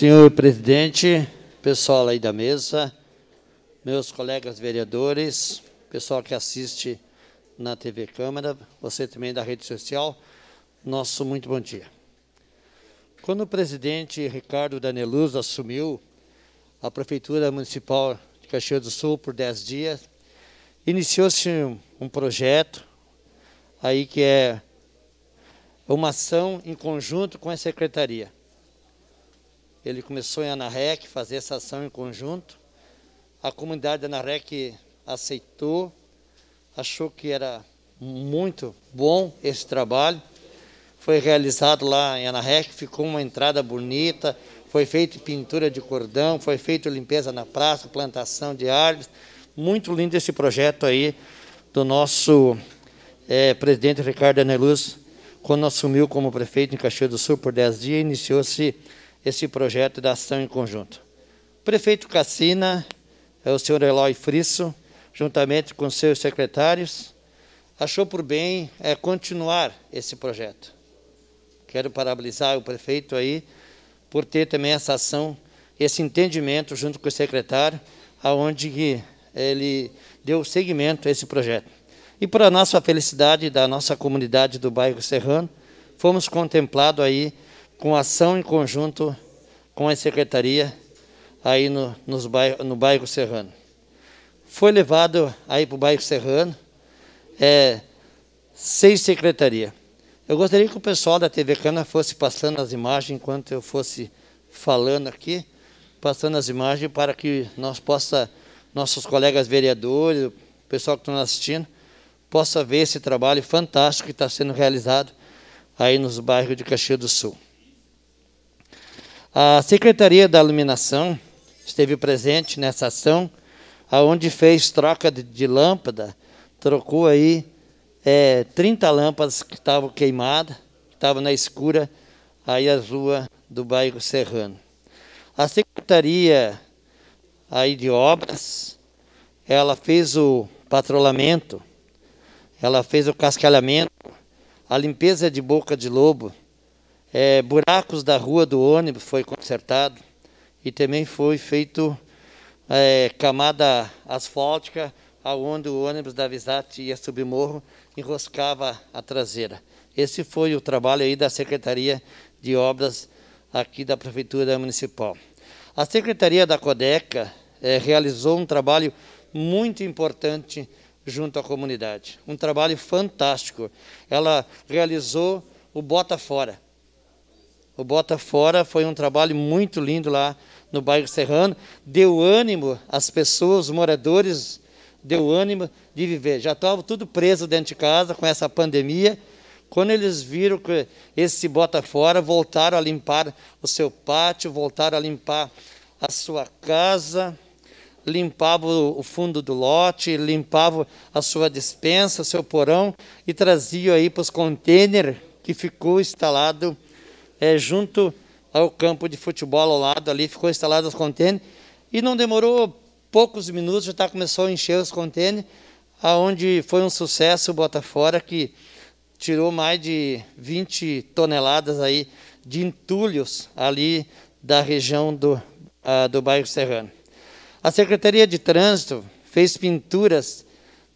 Senhor presidente, pessoal aí da mesa, meus colegas vereadores, pessoal que assiste na TV Câmara, você também da rede social, nosso muito bom dia. Quando o presidente Ricardo Daneluz assumiu a Prefeitura Municipal de Caxias do Sul por 10 dias, iniciou-se um, um projeto aí que é uma ação em conjunto com a Secretaria ele começou em Anarec fazer essa ação em conjunto. A comunidade de Anarec aceitou, achou que era muito bom esse trabalho. Foi realizado lá em Anarec, ficou uma entrada bonita, foi feita pintura de cordão, foi feita limpeza na praça, plantação de árvores. Muito lindo esse projeto aí do nosso é, presidente Ricardo Aneluz, quando assumiu como prefeito em Caxias do Sul por 10 dias, iniciou-se esse projeto da ação em conjunto. O prefeito Cassina, é o senhor Eloy Frisso, juntamente com seus secretários, achou por bem é, continuar esse projeto. Quero parabenizar o prefeito aí por ter também essa ação, esse entendimento junto com o secretário, aonde ele deu seguimento a esse projeto. E para nossa felicidade da nossa comunidade do bairro Serrano, fomos contemplados aí com ação em conjunto com a secretaria aí no, nos bairro, no bairro Serrano. Foi levado aí para o bairro Serrano é, seis secretarias. Eu gostaria que o pessoal da TV Cana fosse passando as imagens enquanto eu fosse falando aqui, passando as imagens para que nós possa, nossos colegas vereadores, o pessoal que está assistindo, possa ver esse trabalho fantástico que está sendo realizado aí nos bairros de Caxias do Sul. A Secretaria da Iluminação esteve presente nessa ação, aonde fez troca de, de lâmpada, trocou aí é, 30 lâmpadas que estavam queimadas, que estavam na escura, aí as ruas do bairro Serrano. A Secretaria aí de Obras, ela fez o patrulhamento, ela fez o cascalhamento, a limpeza de boca de lobo, é, buracos da rua do ônibus foi consertado e também foi feito é, camada asfáltica aonde o ônibus da Visat ia subir morro, enroscava a traseira. Esse foi o trabalho aí da Secretaria de Obras aqui da Prefeitura Municipal. A Secretaria da Codeca é, realizou um trabalho muito importante junto à comunidade. Um trabalho fantástico. Ela realizou o Bota Fora o Bota Fora foi um trabalho muito lindo lá no bairro Serrano, deu ânimo às pessoas, os moradores, deu ânimo de viver. Já estava tudo preso dentro de casa com essa pandemia. Quando eles viram que esse bota fora, voltaram a limpar o seu pátio, voltaram a limpar a sua casa, limpavam o fundo do lote, limpavam a sua despensa, seu porão e traziam aí para os contêiner que ficou instalado é, junto ao campo de futebol ao lado ali, ficou instalado os contêineres e não demorou poucos minutos, já tá, começou a encher os contêineres, aonde foi um sucesso o Botafora que tirou mais de 20 toneladas aí de entulhos ali da região do, ah, do bairro Serrano. A Secretaria de Trânsito fez pinturas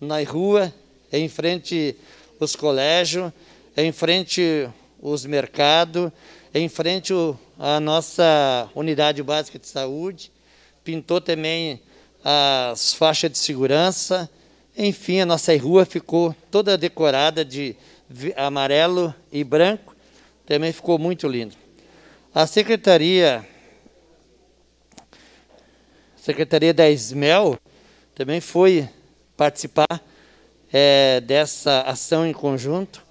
na rua, em frente os colégios, em frente os mercados, em frente à nossa unidade básica de saúde, pintou também as faixas de segurança, enfim, a nossa rua ficou toda decorada de amarelo e branco, também ficou muito lindo. A Secretaria Secretaria da Esmel também foi participar é, dessa ação em conjunto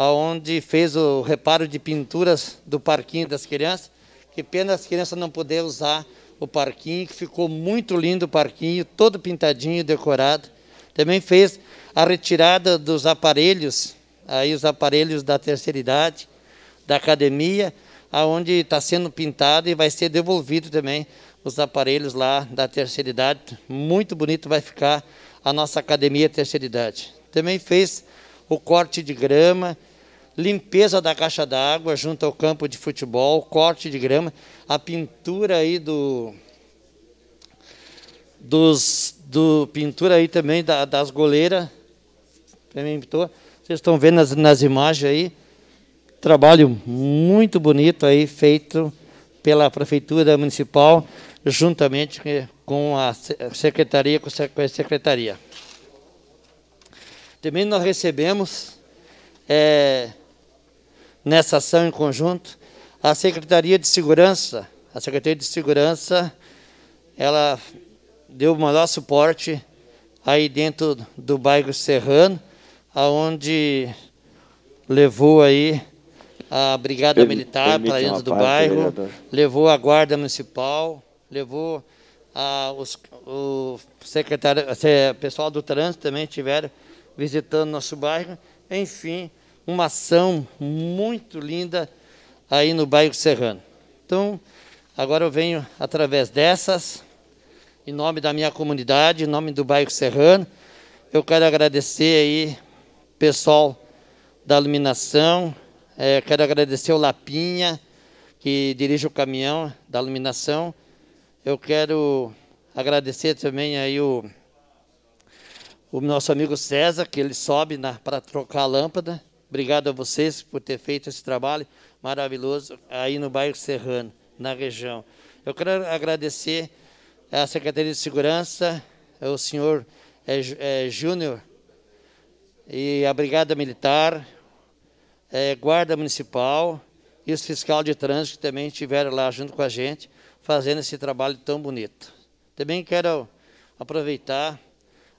aonde fez o reparo de pinturas do parquinho das crianças. Que pena as crianças não poderem usar o parquinho, que ficou muito lindo o parquinho, todo pintadinho, decorado. Também fez a retirada dos aparelhos, aí os aparelhos da terceira idade, da academia, aonde está sendo pintado e vai ser devolvido também os aparelhos lá da terceira idade. Muito bonito vai ficar a nossa academia terceira idade. Também fez o corte de grama, limpeza da caixa d'água junto ao campo de futebol, corte de grama, a pintura aí do dos do pintura aí também da, das goleiras também pintou. Vocês estão vendo nas, nas imagens aí trabalho muito bonito aí feito pela prefeitura municipal juntamente com a secretaria com a secretaria. Também nós recebemos é, nessa ação em conjunto. A Secretaria de Segurança, a Secretaria de Segurança, ela deu o maior suporte aí dentro do bairro Serrano, aonde levou aí a Brigada Militar para dentro do parte, bairro, vereador. levou a Guarda Municipal, levou a, ah, os, o secretário, eh, pessoal do trânsito também estiveram visitando nosso bairro. Enfim, uma ação muito linda aí no bairro Serrano. Então, agora eu venho através dessas, em nome da minha comunidade, em nome do bairro Serrano, eu quero agradecer aí pessoal da iluminação, é, quero agradecer o Lapinha, que dirige o caminhão da iluminação. Eu quero agradecer também aí o, o nosso amigo César, que ele sobe para trocar a lâmpada. Obrigado a vocês por ter feito esse trabalho maravilhoso aí no bairro Serrano, na região. Eu quero agradecer à Secretaria de Segurança, ao senhor é, é, Júnior, e a Brigada Militar, é, Guarda Municipal e os fiscal de trânsito que também estiveram lá junto com a gente, fazendo esse trabalho tão bonito. Também quero aproveitar,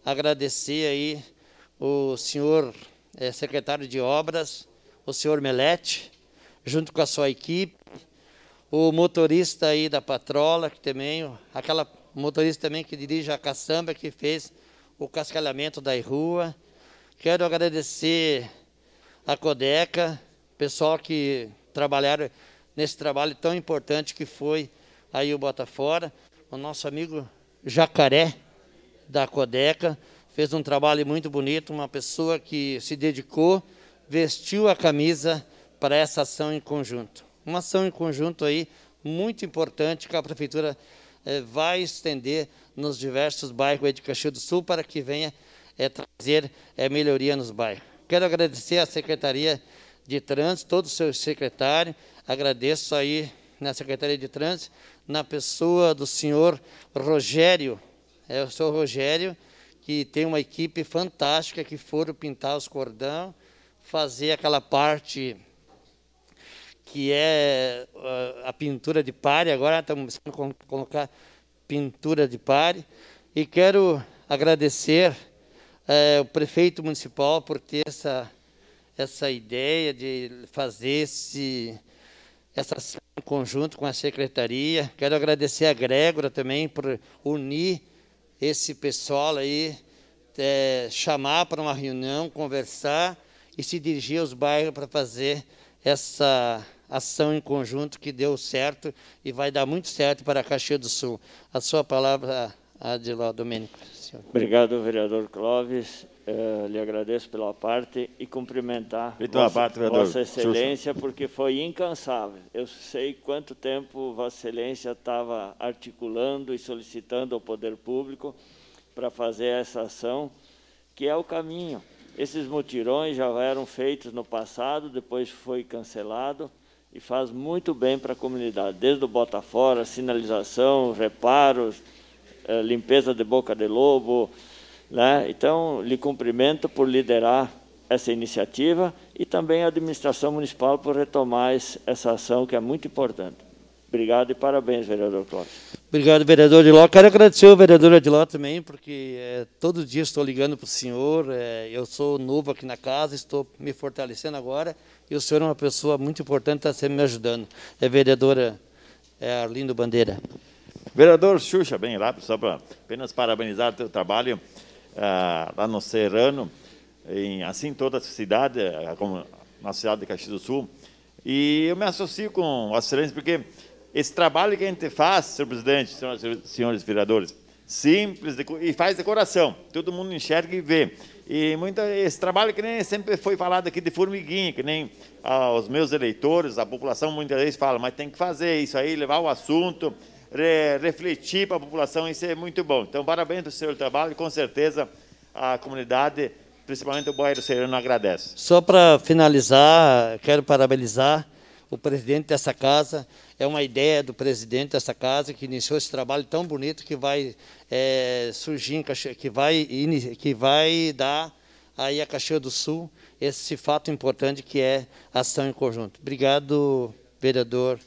agradecer aí o senhor é, secretário de obras, o senhor Melete, junto com a sua equipe, o motorista aí da patrola, que também, aquela motorista também que dirige a caçamba, que fez o cascalhamento da rua. Quero agradecer a Codeca, pessoal que trabalharam nesse trabalho tão importante que foi aí o Botafora, o nosso amigo Jacaré da Codeca, fez um trabalho muito bonito, uma pessoa que se dedicou, vestiu a camisa para essa ação em conjunto. Uma ação em conjunto aí muito importante que a prefeitura eh, vai estender nos diversos bairros de Caxias do Sul para que venha eh, trazer é melhoria nos bairros. Quero agradecer à Secretaria de Trânsito, todo o seu secretário, agradeço aí na Secretaria de Trânsito, na pessoa do senhor Rogério, é o senhor Rogério, que tem uma equipe fantástica que foram pintar os cordão, fazer aquela parte que é ah, a pintura de pare, agora estamos colocar pintura de pare. E quero agradecer é, o prefeito municipal por ter essa, essa ideia de fazer esse, essa ação em conjunto com a secretaria. Quero agradecer a Grégora também por unir esse pessoal aí é, chamar para uma reunião, conversar e se dirigir aos bairros para fazer essa ação em conjunto que deu certo e vai dar muito certo para a Caxias do Sul. A sua palavra Adiló Domênico. Senhor. Obrigado, vereador Clóvis. Eu eh, lhe agradeço pela parte e cumprimentar vossa, parte, vossa, Excelência, porque foi incansável. Eu sei quanto tempo Vossa Excelência estava articulando e solicitando ao poder público para fazer essa ação, que é o caminho. Esses mutirões já eram feitos no passado, depois foi cancelado e faz muito bem para a comunidade, desde o bota-fora, sinalização, reparos, eh, limpeza de boca de lobo. Né? Então, lhe cumprimento por liderar essa iniciativa e também a administração municipal por retomar essa ação que é muito importante. Obrigado e parabéns, vereador Clóvis. Obrigado, vereador Adiló. Quero agradecer ao vereador Adiló também, porque é, todo dia estou ligando para o senhor. É, eu sou novo aqui na casa, estou me fortalecendo agora. E o senhor é uma pessoa muito importante, está sempre me ajudando. É vereadora é, Arlindo Bandeira. Vereador Xuxa, bem rápido, só para apenas parabenizar o seu trabalho ah, lá no Serrano, em, assim toda a cidade, ah, como na cidade de Caxias do Sul. E eu me associo com o excelência, porque esse trabalho que a gente faz, senhor presidente, senhores vereadores, simples de, e faz de coração, todo mundo enxerga e vê. E muito, esse trabalho que nem sempre foi falado aqui de formiguinha, que nem ah, os meus eleitores, a população muitas vezes fala, mas tem que fazer isso aí, levar o assunto, re, refletir para a população, isso é muito bom. Então, parabéns pelo seu trabalho, e com certeza a comunidade, principalmente o Bairro Sereno, agradece. Só para finalizar, quero parabenizar o presidente dessa casa, é uma ideia do presidente dessa casa que iniciou esse trabalho tão bonito que vai é, surgir, que vai, que vai dar aí a Caxias do Sul esse fato importante que é ação em conjunto. Obrigado, vereador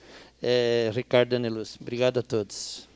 é, Ricardo Daniluz. Obrigado a todos.